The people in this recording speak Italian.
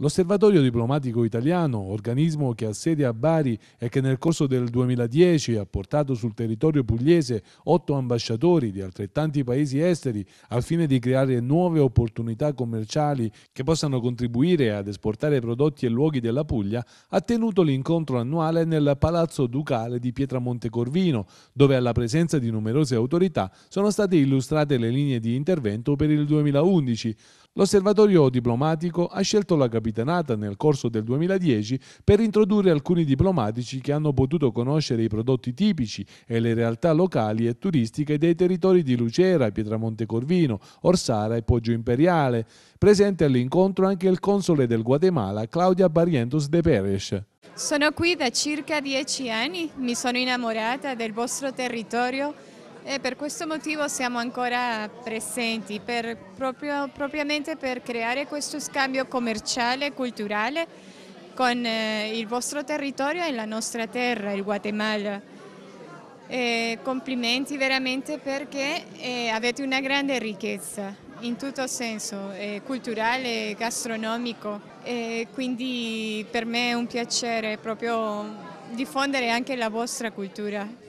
L'Osservatorio diplomatico italiano, organismo che ha sede a Bari e che nel corso del 2010 ha portato sul territorio pugliese otto ambasciatori di altrettanti paesi esteri al fine di creare nuove opportunità commerciali che possano contribuire ad esportare prodotti e luoghi della Puglia, ha tenuto l'incontro annuale nel Palazzo Ducale di Pietramonte Corvino, dove alla presenza di numerose autorità sono state illustrate le linee di intervento per il 2011. L'osservatorio diplomatico ha scelto la capitanata nel corso del 2010 per introdurre alcuni diplomatici che hanno potuto conoscere i prodotti tipici e le realtà locali e turistiche dei territori di Lucera, Pietramonte Corvino, Orsara e Poggio Imperiale. Presente all'incontro anche il console del Guatemala Claudia Barrientos de Pérez. Sono qui da circa dieci anni, mi sono innamorata del vostro territorio e per questo motivo siamo ancora presenti, per, proprio, propriamente per creare questo scambio commerciale e culturale con eh, il vostro territorio e la nostra terra, il Guatemala. E complimenti veramente perché eh, avete una grande ricchezza in tutto senso, eh, culturale, gastronomico. E quindi per me è un piacere proprio diffondere anche la vostra cultura.